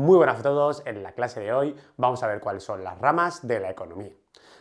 Muy buenas a todos, en la clase de hoy vamos a ver cuáles son las ramas de la economía.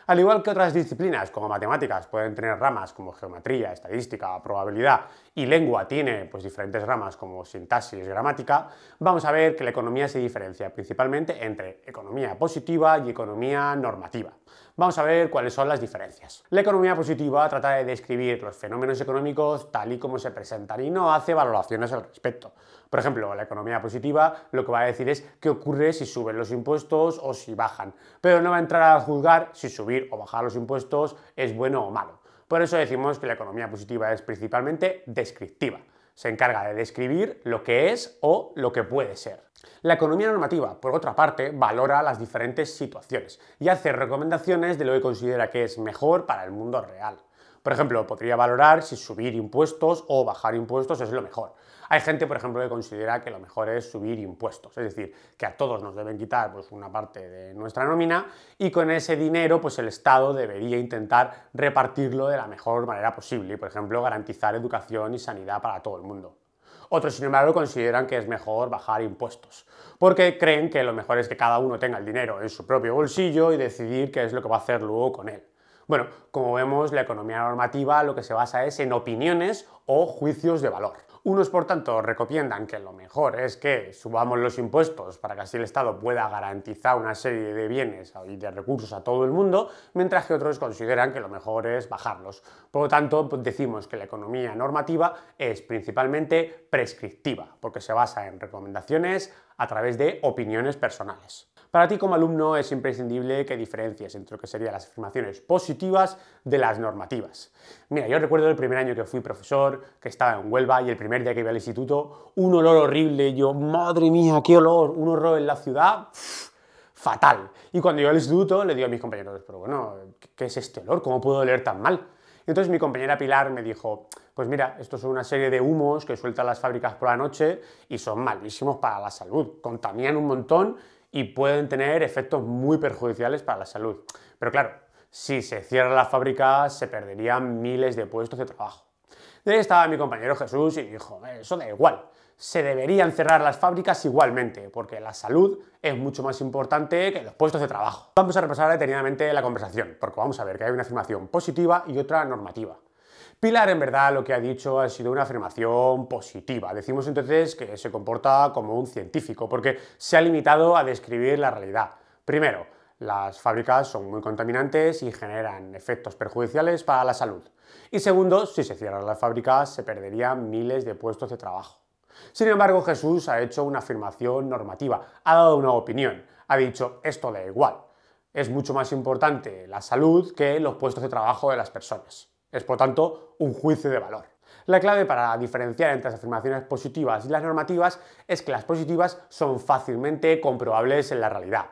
Al igual que otras disciplinas como matemáticas pueden tener ramas como geometría, estadística, probabilidad y lengua tiene pues, diferentes ramas como sintaxis, gramática, vamos a ver que la economía se diferencia principalmente entre economía positiva y economía normativa. Vamos a ver cuáles son las diferencias. La economía positiva trata de describir los fenómenos económicos tal y como se presentan y no hace valoraciones al respecto. Por ejemplo, la economía positiva lo que va a decir es qué ocurre si suben los impuestos o si bajan, pero no va a entrar a juzgar si subir o bajar los impuestos es bueno o malo. Por eso decimos que la economía positiva es principalmente descriptiva. Se encarga de describir lo que es o lo que puede ser. La economía normativa, por otra parte, valora las diferentes situaciones y hace recomendaciones de lo que considera que es mejor para el mundo real. Por ejemplo, podría valorar si subir impuestos o bajar impuestos es lo mejor. Hay gente, por ejemplo, que considera que lo mejor es subir impuestos, es decir, que a todos nos deben quitar pues, una parte de nuestra nómina y con ese dinero pues, el Estado debería intentar repartirlo de la mejor manera posible y, por ejemplo, garantizar educación y sanidad para todo el mundo. Otros, sin embargo, consideran que es mejor bajar impuestos, porque creen que lo mejor es que cada uno tenga el dinero en su propio bolsillo y decidir qué es lo que va a hacer luego con él. Bueno, como vemos, la economía normativa lo que se basa es en opiniones o juicios de valor. Unos, por tanto, recomiendan que lo mejor es que subamos los impuestos para que así el Estado pueda garantizar una serie de bienes y de recursos a todo el mundo, mientras que otros consideran que lo mejor es bajarlos. Por lo tanto, pues, decimos que la economía normativa es principalmente prescriptiva, porque se basa en recomendaciones a través de opiniones personales. Para ti como alumno es imprescindible que diferencias entre lo que serían las afirmaciones positivas de las normativas. Mira, yo recuerdo el primer año que fui profesor, que estaba en Huelva y el primer día que iba al instituto, un olor horrible, yo, madre mía, qué olor, un horror en la ciudad. fatal. Y cuando yo al instituto le digo a mis compañeros, pero bueno, ¿qué es este olor? ¿Cómo puedo oler tan mal? entonces mi compañera Pilar me dijo, pues mira, esto es una serie de humos que sueltan las fábricas por la noche y son malísimos para la salud, contaminan un montón y pueden tener efectos muy perjudiciales para la salud. Pero claro, si se cierra la fábrica se perderían miles de puestos de trabajo. De ahí estaba mi compañero Jesús y dijo, eh, eso da igual, se deberían cerrar las fábricas igualmente, porque la salud es mucho más importante que los puestos de trabajo. Vamos a repasar detenidamente la conversación, porque vamos a ver que hay una afirmación positiva y otra normativa. Pilar, en verdad, lo que ha dicho ha sido una afirmación positiva. Decimos entonces que se comporta como un científico, porque se ha limitado a describir la realidad. Primero, las fábricas son muy contaminantes y generan efectos perjudiciales para la salud. Y segundo, si se cierran las fábricas, se perderían miles de puestos de trabajo. Sin embargo, Jesús ha hecho una afirmación normativa, ha dado una opinión, ha dicho esto da igual. Es mucho más importante la salud que los puestos de trabajo de las personas. Es por tanto un juicio de valor. La clave para diferenciar entre las afirmaciones positivas y las normativas es que las positivas son fácilmente comprobables en la realidad.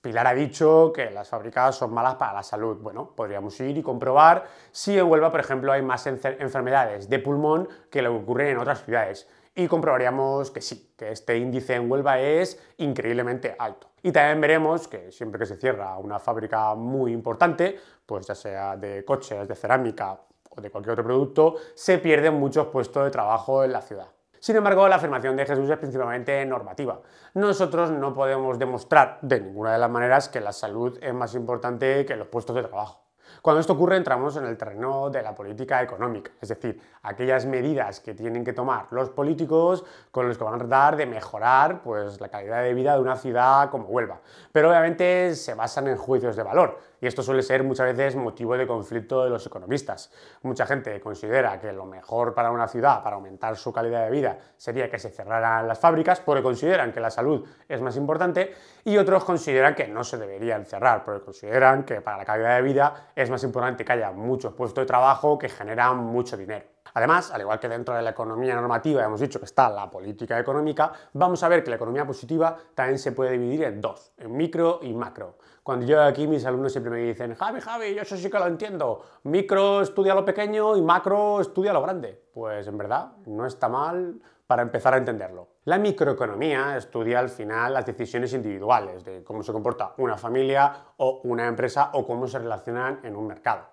Pilar ha dicho que las fabricadas son malas para la salud. Bueno, podríamos ir y comprobar si en Huelva, por ejemplo, hay más enfermedades de pulmón que lo que ocurre en otras ciudades y comprobaríamos que sí, que este índice en Huelva es increíblemente alto. Y también veremos que siempre que se cierra una fábrica muy importante, pues ya sea de coches, de cerámica o de cualquier otro producto, se pierden muchos puestos de trabajo en la ciudad. Sin embargo, la afirmación de Jesús es principalmente normativa. Nosotros no podemos demostrar de ninguna de las maneras que la salud es más importante que los puestos de trabajo. Cuando esto ocurre entramos en el terreno de la política económica, es decir, aquellas medidas que tienen que tomar los políticos con los que van a tratar de mejorar pues, la calidad de vida de una ciudad como Huelva. Pero obviamente se basan en juicios de valor y esto suele ser muchas veces motivo de conflicto de los economistas. Mucha gente considera que lo mejor para una ciudad, para aumentar su calidad de vida, sería que se cerraran las fábricas porque consideran que la salud es más importante y otros consideran que no se deberían cerrar porque consideran que para la calidad de vida es más importante que haya muchos puestos de trabajo que generan mucho dinero. Además, al igual que dentro de la economía normativa hemos dicho que está la política económica, vamos a ver que la economía positiva también se puede dividir en dos, en micro y macro. Cuando yo aquí mis alumnos siempre me dicen, Javi, Javi, yo eso sí que lo entiendo, micro estudia lo pequeño y macro estudia lo grande. Pues en verdad, no está mal para empezar a entenderlo. La microeconomía estudia al final las decisiones individuales de cómo se comporta una familia o una empresa o cómo se relacionan en un mercado.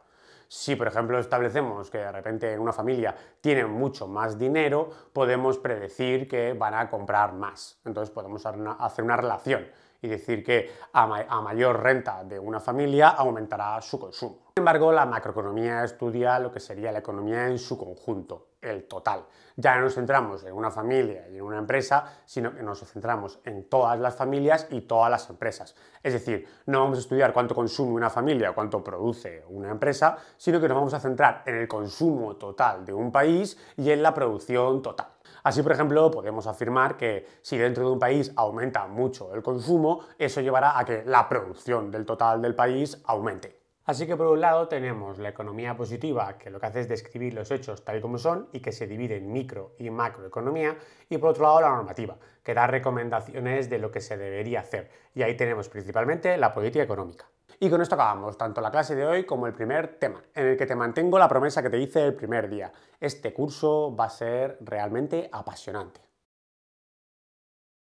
Si, por ejemplo, establecemos que de repente una familia tiene mucho más dinero, podemos predecir que van a comprar más. Entonces podemos hacer una relación y decir que a, mayor renta de una familia aumentará su consumo. Sin embargo, la macroeconomía estudia lo que sería la economía en su conjunto, el total. Ya no nos centramos en una familia y en una empresa, sino que nos centramos en todas las familias y todas las empresas. Es decir, no vamos a estudiar cuánto consume una familia o cuánto produce una empresa, sino que nos vamos a centrar en el consumo total de un país y en la producción total. Así, por ejemplo, podemos afirmar que si dentro de un país aumenta mucho el consumo, eso llevará a que la producción del total del país aumente. Así que por un lado tenemos la economía positiva, que lo que hace es describir los hechos tal y como son y que se divide en micro y macroeconomía, y por otro lado la normativa, que da recomendaciones de lo que se debería hacer. Y ahí tenemos principalmente la política económica. Y con esto acabamos tanto la clase de hoy como el primer tema, en el que te mantengo la promesa que te hice el primer día. Este curso va a ser realmente apasionante.